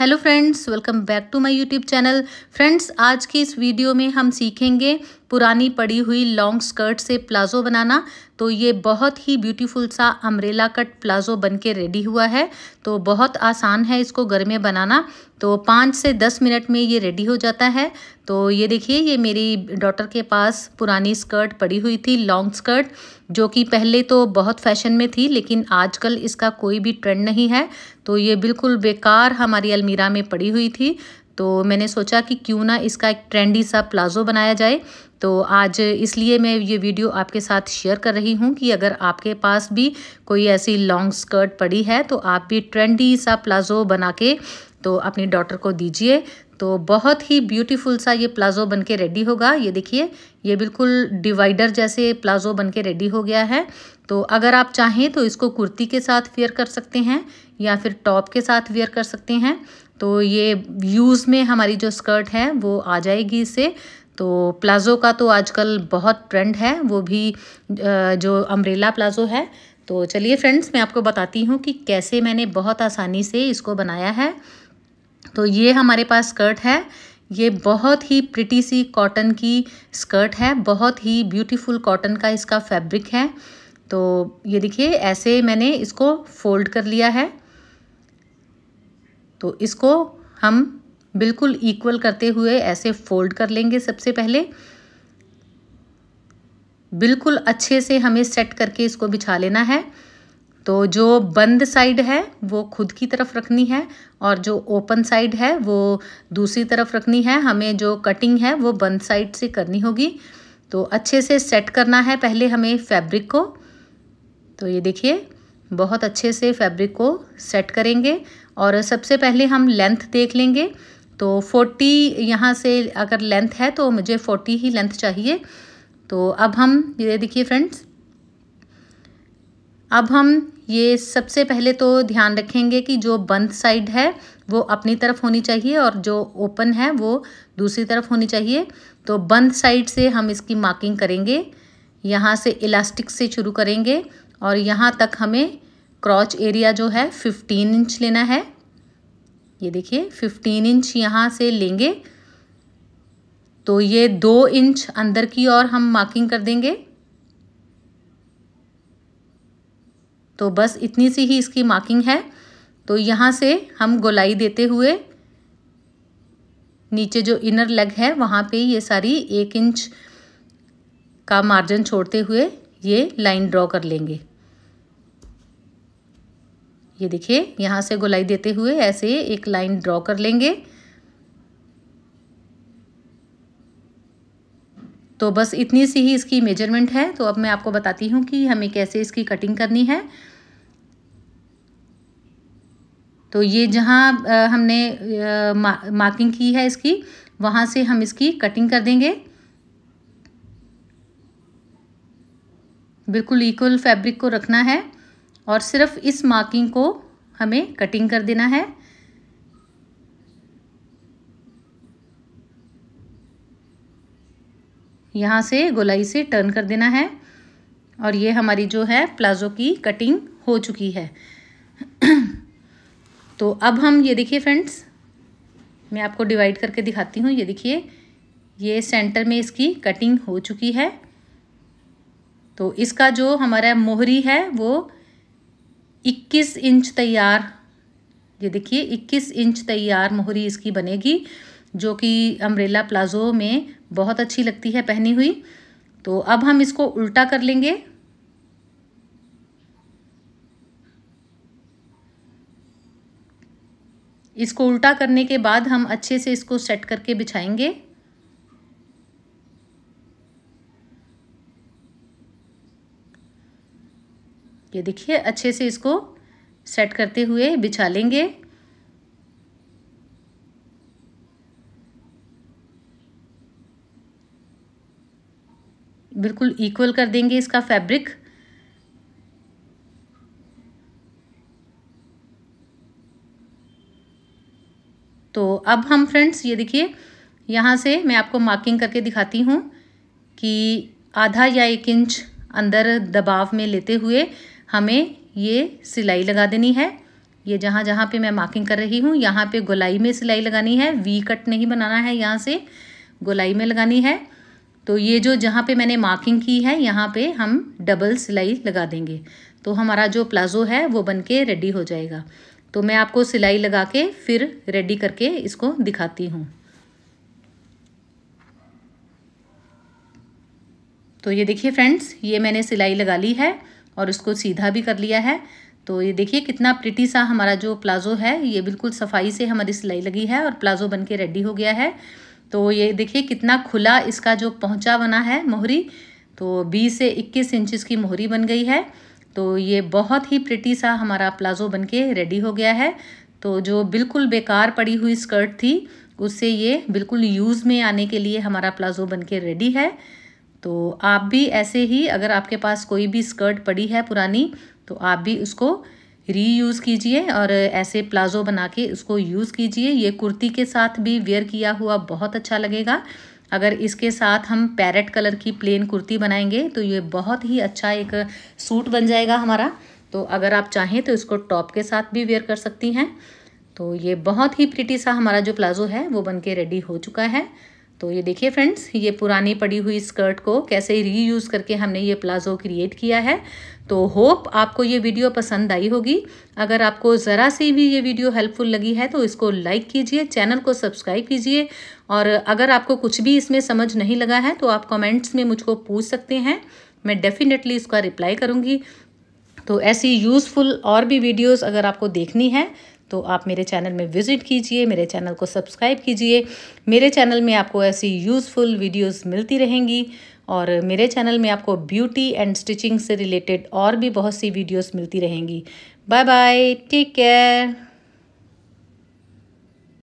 hello friends welcome back to my YouTube channel friends आज की इस वीडियो में हम सीखेंगे पुरानी पड़ी हुई लॉन्ग स्कर्ट से प्लाजो बनाना तो ये बहुत ही ब्यूटीफुल सा अम्ब्रेला कट प्लाजो बन के रेडी हुआ है तो बहुत आसान है इसको घर में बनाना तो पाँच से दस मिनट में ये रेडी हो जाता है तो ये देखिए ये मेरी डॉटर के पास पुरानी स्कर्ट पड़ी हुई थी लॉन्ग स्कर्ट जो कि पहले तो बहुत फैशन में थी लेकिन आजकल इसका कोई भी ट्रेंड नहीं है तो ये बिल्कुल बेकार हमारी अलमीरा में पड़ी हुई थी तो मैंने सोचा कि क्यों ना इसका एक ट्रेंडी सा प्लाज़ो बनाया जाए तो आज इसलिए मैं ये वीडियो आपके साथ शेयर कर रही हूँ कि अगर आपके पास भी कोई ऐसी लॉन्ग स्कर्ट पड़ी है तो आप भी ट्रेंडी सा प्लाज़ो बना के तो अपनी डॉटर को दीजिए तो बहुत ही ब्यूटीफुल सा ये प्लाज़ो बन के रेडी होगा ये देखिए ये बिल्कुल डिवाइडर जैसे प्लाज़ो बन के रेडी हो गया है तो अगर आप चाहें तो इसको कुर्ती के साथ वेयर कर सकते हैं या फिर टॉप के साथ वेयर कर सकते हैं तो ये यूज़ में हमारी जो स्कर्ट है वो आ जाएगी इससे तो प्लाज़ो का तो आजकल बहुत ट्रेंड है वो भी जो अम्ब्रेला प्लाज़ो है तो चलिए फ्रेंड्स मैं आपको बताती हूँ कि कैसे मैंने बहुत आसानी से इसको बनाया है तो ये हमारे पास स्कर्ट है ये बहुत ही प्रिटी सी कॉटन की स्कर्ट है बहुत ही ब्यूटीफुल कॉटन का इसका फैब्रिक है तो ये देखिए ऐसे मैंने इसको फोल्ड कर लिया है तो इसको हम बिल्कुल इक्वल करते हुए ऐसे फोल्ड कर लेंगे सबसे पहले बिल्कुल अच्छे से हमें सेट करके इसको बिछा लेना है तो जो बंद साइड है वो खुद की तरफ रखनी है और जो ओपन साइड है वो दूसरी तरफ रखनी है हमें जो कटिंग है वो बंद साइड से करनी होगी तो अच्छे से सेट करना है पहले हमें फैब्रिक को तो ये देखिए बहुत अच्छे से फैब्रिक को सेट करेंगे और सबसे पहले हम लेंथ देख लेंगे तो फोर्टी यहाँ से अगर लेंथ है तो मुझे फोर्टी ही लेंथ चाहिए तो अब हम ये देखिए फ्रेंड्स अब हम ये सबसे पहले तो ध्यान रखेंगे कि जो बंद साइड है वो अपनी तरफ होनी चाहिए और जो ओपन है वो दूसरी तरफ होनी चाहिए तो बंद साइड से हम इसकी मार्किंग करेंगे यहाँ से इलास्टिक से शुरू करेंगे और यहाँ तक हमें क्रॉच एरिया जो है फिफ्टीन इंच लेना है ये देखिए फिफ्टीन इंच यहाँ से लेंगे तो ये दो इंच अंदर की ओर हम मार्किंग कर देंगे तो बस इतनी सी ही इसकी मार्किंग है तो यहाँ से हम गोलाई देते हुए नीचे जो इनर लेग है वहाँ पे ये सारी एक इंच का मार्जिन छोड़ते हुए ये लाइन ड्रॉ कर लेंगे ये देखिए यहाँ से गोलाई देते हुए ऐसे एक लाइन ड्रॉ कर लेंगे तो बस इतनी सी ही इसकी मेजरमेंट है तो अब मैं आपको बताती हूँ कि हमें कैसे इसकी कटिंग करनी है तो ये जहाँ हमने मार्किंग की है इसकी वहाँ से हम इसकी कटिंग कर देंगे बिल्कुल इक्वल फैब्रिक को रखना है और सिर्फ इस मार्किंग को हमें कटिंग कर देना है यहाँ से गोलाई से टर्न कर देना है और ये हमारी जो है प्लाजो की कटिंग हो चुकी है तो अब हम ये देखिए फ्रेंड्स मैं आपको डिवाइड करके दिखाती हूँ ये देखिए ये सेंटर में इसकी कटिंग हो चुकी है तो इसका जो हमारा मोहरी है वो 21 इंच तैयार ये देखिए 21 इंच तैयार मोहरी इसकी बनेगी जो कि अम्ब्रेला प्लाजो में बहुत अच्छी लगती है पहनी हुई तो अब हम इसको उल्टा कर लेंगे इसको उल्टा करने के बाद हम अच्छे से इसको सेट करके बिछाएंगे ये देखिए अच्छे से इसको सेट करते हुए बिछा लेंगे बिल्कुल इक्वल कर देंगे इसका फैब्रिक तो अब हम फ्रेंड्स ये देखिए यहाँ से मैं आपको मार्किंग करके दिखाती हूँ कि आधा या एक इंच अंदर दबाव में लेते हुए हमें ये सिलाई लगा देनी है ये जहाँ जहाँ पे मैं मार्किंग कर रही हूँ यहाँ पे गोलाई में सिलाई लगानी है वी कट नहीं बनाना है यहाँ से गोलाई में लगानी है तो ये जो जहाँ पे मैंने मार्किंग की है यहाँ पे हम डबल सिलाई लगा देंगे तो हमारा जो प्लाज़ो है वो बन के रेडी हो जाएगा तो मैं आपको सिलाई लगा के फिर रेडी करके इसको दिखाती हूँ तो ये देखिए फ्रेंड्स ये मैंने सिलाई लगा ली है और इसको सीधा भी कर लिया है तो ये देखिए कितना प्रिटी सा हमारा जो प्लाज़ो है ये बिल्कुल सफाई से हमारी सिलाई लगी है और प्लाज़ो बन के रेडी हो गया है तो ये देखिए कितना खुला इसका जो पहुँचा बना है मोहरी तो बीस से इक्कीस इंच की मोहरी बन गई है तो ये बहुत ही प्रिटी सा हमारा प्लाज़ो बन के रेडी हो गया है तो जो बिल्कुल बेकार पड़ी हुई स्कर्ट थी उससे ये बिल्कुल यूज़ में आने के लिए हमारा प्लाज़ो बन के रेडी है तो आप भी ऐसे ही अगर आपके पास कोई भी स्कर्ट पड़ी है पुरानी तो आप भी उसको रीयूज़ कीजिए और ऐसे प्लाज़ो बना के उसको यूज़ कीजिए ये कुर्ती के साथ भी वेयर किया हुआ बहुत अच्छा लगेगा अगर इसके साथ हम पैरेट कलर की प्लेन कुर्ती बनाएंगे तो ये बहुत ही अच्छा एक सूट बन जाएगा हमारा तो अगर आप चाहें तो इसको टॉप के साथ भी वेयर कर सकती हैं तो ये बहुत ही प्रिटी सा हमारा जो प्लाज़ो है वो बन के रेडी हो चुका है तो ये देखिए फ्रेंड्स ये पुरानी पड़ी हुई स्कर्ट को कैसे रीयूज़ करके हमने ये प्लाज़ो क्रिएट किया है तो होप आपको ये वीडियो पसंद आई होगी अगर आपको ज़रा सी भी ये वीडियो हेल्पफुल लगी है तो इसको लाइक कीजिए चैनल को सब्सक्राइब कीजिए और अगर आपको कुछ भी इसमें समझ नहीं लगा है तो आप कमेंट्स में मुझको पूछ सकते हैं मैं डेफ़िनेटली इसका रिप्लाई करूँगी तो ऐसी यूज़फुल और भी वीडियोस अगर आपको देखनी है तो आप मेरे चैनल में विज़िट कीजिए मेरे चैनल को सब्सक्राइब कीजिए मेरे चैनल में आपको ऐसी यूज़फुल वीडियोस मिलती रहेंगी और मेरे चैनल में आपको ब्यूटी एंड स्टिचिंग से रिलेटेड और भी बहुत सी वीडियोस मिलती रहेंगी बाय बाय टेक केयर